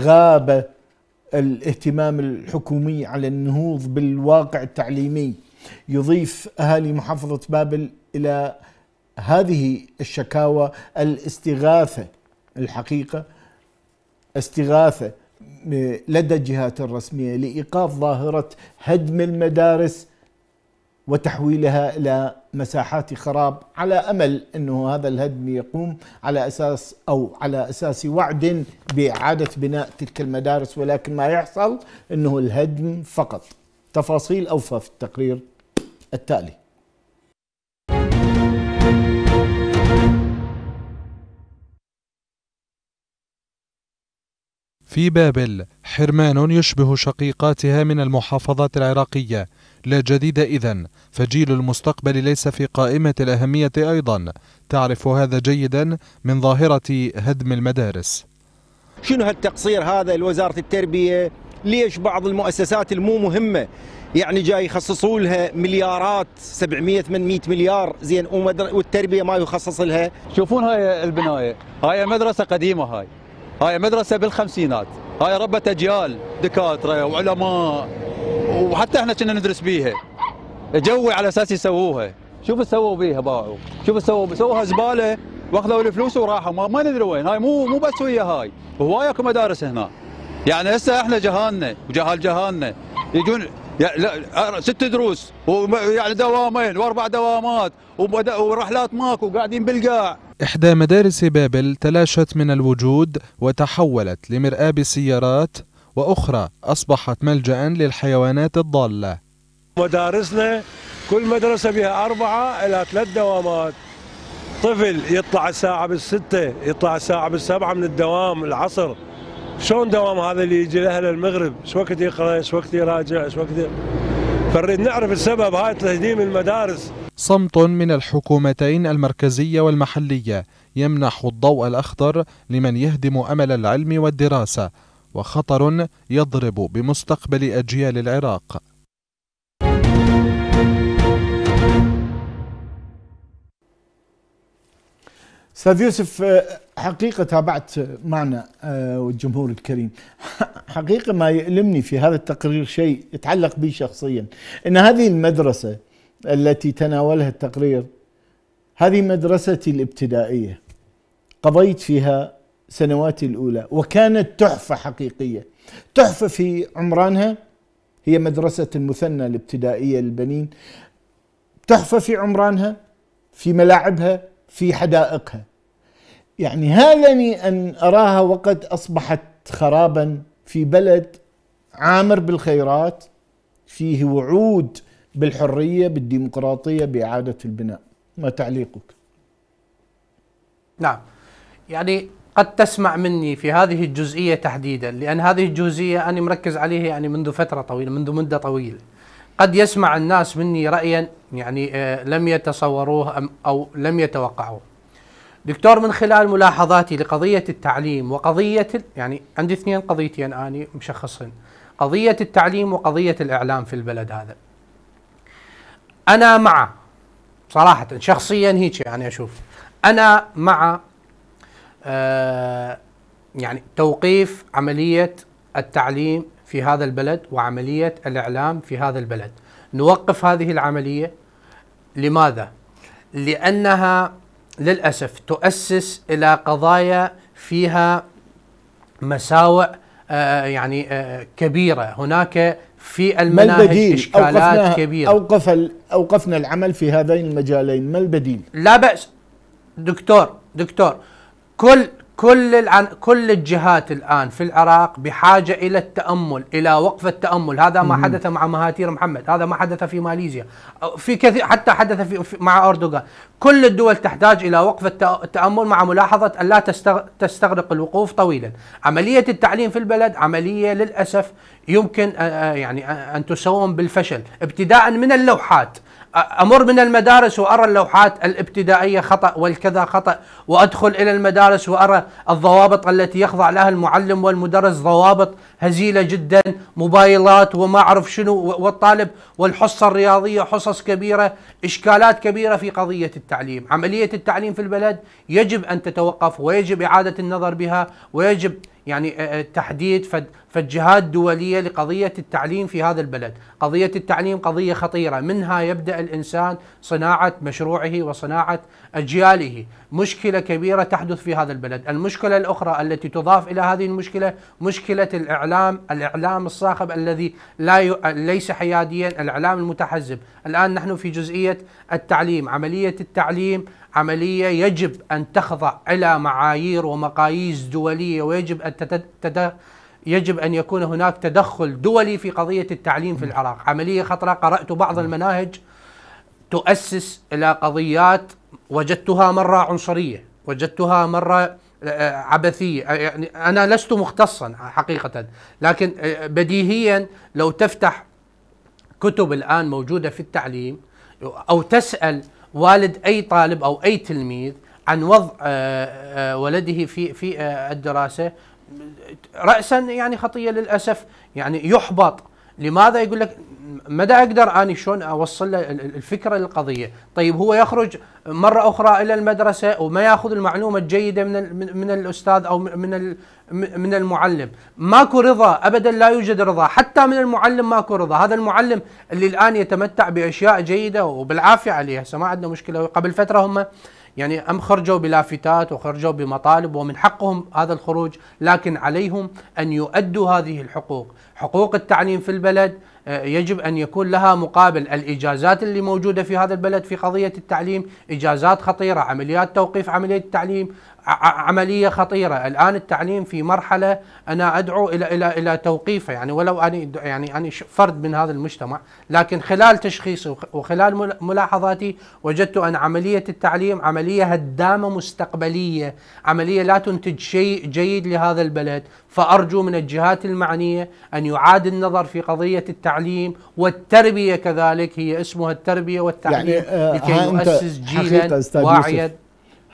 غاب الاهتمام الحكومي على النهوض بالواقع التعليمي يضيف اهالي محافظه بابل الى هذه الشكاوى الاستغاثه الحقيقه استغاثه لدى الجهات الرسميه لايقاف ظاهره هدم المدارس وتحويلها الى مساحات خراب على امل انه هذا الهدم يقوم على اساس او على اساس وعد باعاده بناء تلك المدارس ولكن ما يحصل انه الهدم فقط تفاصيل اوفى في التقرير التالي في بابل حرمان يشبه شقيقاتها من المحافظات العراقيه لا جديد إذا فجيل المستقبل ليس في قائمة الأهمية أيضا تعرف هذا جيدا من ظاهرة هدم المدارس شنو هالتقصير هذا لوزارة التربية ليش بعض المؤسسات المو مهمة يعني جاي يخصصوا لها مليارات 700 800 مليار زين والتربية ما يخصص لها شوفون هاي البناية هاي مدرسة قديمة هاي هاي مدرسة بالخمسينات هاي ربة أجيال دكاترة وعلماء وحتى احنا كنا ندرس بيها جوي على اساس يسووها شوف سووا بيها باعوا شوف سووا سووها زباله واخذوا الفلوس وراحوا ما, ما ندري وين هاي مو مو بس ويا هاي هوايه اكو مدارس هنا يعني هسه احنا جهالنا وجهال جهالنا يجون لا ست دروس ويعني دوامين واربع دوامات ورحلات ماكو قاعدين بالقاع إحدى مدارس بابل تلاشت من الوجود وتحولت لمرآة بالسيارات وأخرى أصبحت ملجأ للحيوانات الضالة مدارسنا كل مدرسة بها أربعة إلى ثلاث دوامات طفل يطلع الساعة بالستة يطلع الساعة بالسبعة من الدوام العصر شلون دوام هذا اللي يجي لاهل المغرب شو وقت يقرا شو وقت يراجع شو وقت فنريد نعرف السبب هاي تهديم المدارس صمت من الحكومتين المركزية والمحلية يمنح الضوء الأخضر لمن يهدم أمل العلم والدراسة وخطر يضرب بمستقبل أجيال العراق استاذ يوسف آه، حقيقه تابعت معنا والجمهور آه، الكريم حقيقه ما يؤلمني في هذا التقرير شيء يتعلق بي شخصيا ان هذه المدرسه التي تناولها التقرير هذه مدرستي الابتدائيه قضيت فيها سنواتي الأولى وكانت تحفة حقيقية تحفة في عمرانها هي مدرسة المثنى الابتدائية للبنين تحفة في عمرانها في ملاعبها في حدائقها يعني هالني أن أراها وقد أصبحت خرابا في بلد عامر بالخيرات فيه وعود بالحرية بالديمقراطية بإعادة البناء ما تعليقك؟ نعم يعني قد تسمع مني في هذه الجزئية تحديدا لأن هذه الجزئية أنا مركز عليها يعني منذ فترة طويلة منذ مدة طويلة قد يسمع الناس مني رأيا يعني آه، لم يتصوروه أو لم يتوقعوه دكتور من خلال ملاحظاتي لقضية التعليم وقضية يعني عندي اثنين قضيتين أني مشخصهن قضية التعليم وقضية الإعلام في البلد هذا أنا مع صراحة شخصيا هيك يعني أشوف أنا مع آه، يعني توقيف عملية التعليم في هذا البلد وعملية الإعلام في هذا البلد نوقف هذه العملية لماذا؟ لأنها للأسف تؤسس إلى قضايا فيها مساوئ آه، يعني آه، كبيرة هناك في المناهج ما إشكالات كبيرة أوقف أوقفنا العمل في هذين المجالين ما البديل؟ لا بأس دكتور دكتور كل كل العن كل الجهات الان في العراق بحاجه الى التامل الى وقف التامل هذا ما حدث مع مهاتير محمد هذا ما حدث في ماليزيا في كثير حتى حدث في, في مع اردوغان كل الدول تحتاج الى وقف التامل مع ملاحظه ان لا تستغرق الوقوف طويلا عمليه التعليم في البلد عمليه للاسف يمكن يعني ان تسوم بالفشل ابتداء من اللوحات امر من المدارس وارى اللوحات الابتدائيه خطا والكذا خطا وادخل الى المدارس وارى الضوابط التي يخضع لها المعلم والمدرس ضوابط هزيله جدا موبايلات وما اعرف شنو والطالب والحصه الرياضيه حصص كبيره اشكالات كبيره في قضيه التعليم عمليه التعليم في البلد يجب ان تتوقف ويجب اعاده النظر بها ويجب يعني آه، آه، تحديد فالجهات دولية لقضية التعليم في هذا البلد قضية التعليم قضية خطيرة منها يبدأ الإنسان صناعة مشروعه وصناعة أجياله مشكلة كبيرة تحدث في هذا البلد المشكلة الأخرى التي تضاف إلى هذه المشكلة مشكلة الإعلام الإعلام الصاخب الذي لا ي... ليس حياديا الإعلام المتحزب الآن نحن في جزئية التعليم عملية التعليم عملية يجب أن تخضع إلى معايير ومقاييس دولية ويجب أن تتد... يجب أن يكون هناك تدخل دولي في قضية التعليم في العراق عملية خطرة قرأت بعض المناهج تؤسس إلى قضيات وجدتها مرة عنصرية وجدتها مرة آه، آه، عبثية آه، يعني أنا لست مختصا حقيقة لكن بديهيا لو تفتح كتب الآن موجودة في التعليم أو تسأل والد اي طالب او اي تلميذ عن وضع آه، آه، ولده في في آه، الدراسه راسا يعني خطيه للاسف يعني يحبط لماذا يقول لك مدى اقدر اني شلون اوصل له الفكره للقضيه، طيب هو يخرج مره اخرى الى المدرسه وما ياخذ المعلومه الجيده من من الاستاذ او من من المعلم، ماكو رضا ابدا لا يوجد رضا، حتى من المعلم ماكو رضا، هذا المعلم اللي الان يتمتع باشياء جيده وبالعافيه عليه، هسه ما عندنا مشكله قبل فتره هم يعني أم خرجوا بلافتات وخرجوا بمطالب ومن حقهم هذا الخروج لكن عليهم أن يؤدوا هذه الحقوق حقوق التعليم في البلد آه، يجب أن يكون لها مقابل الإجازات اللي موجودة في هذا البلد في قضية التعليم إجازات خطيرة عمليات توقيف عملية التعليم عملية خطيرة الآن التعليم في مرحلة أنا أدعو إلى إلى إلى توقيفه يعني ولو أنا يعني أنا فرد من هذا المجتمع لكن خلال تشخيصي وخلال ملاحظاتي وجدت أن عملية التعليم عملية هدامة مستقبلية عملية لا تنتج شيء جيد لهذا البلد فأرجو من الجهات المعنية أن يعاد النظر في قضية التعليم التعليم والتربية كذلك هي اسمها التربية والتعليم يعني آه، لكي يؤسس جيلا واعيا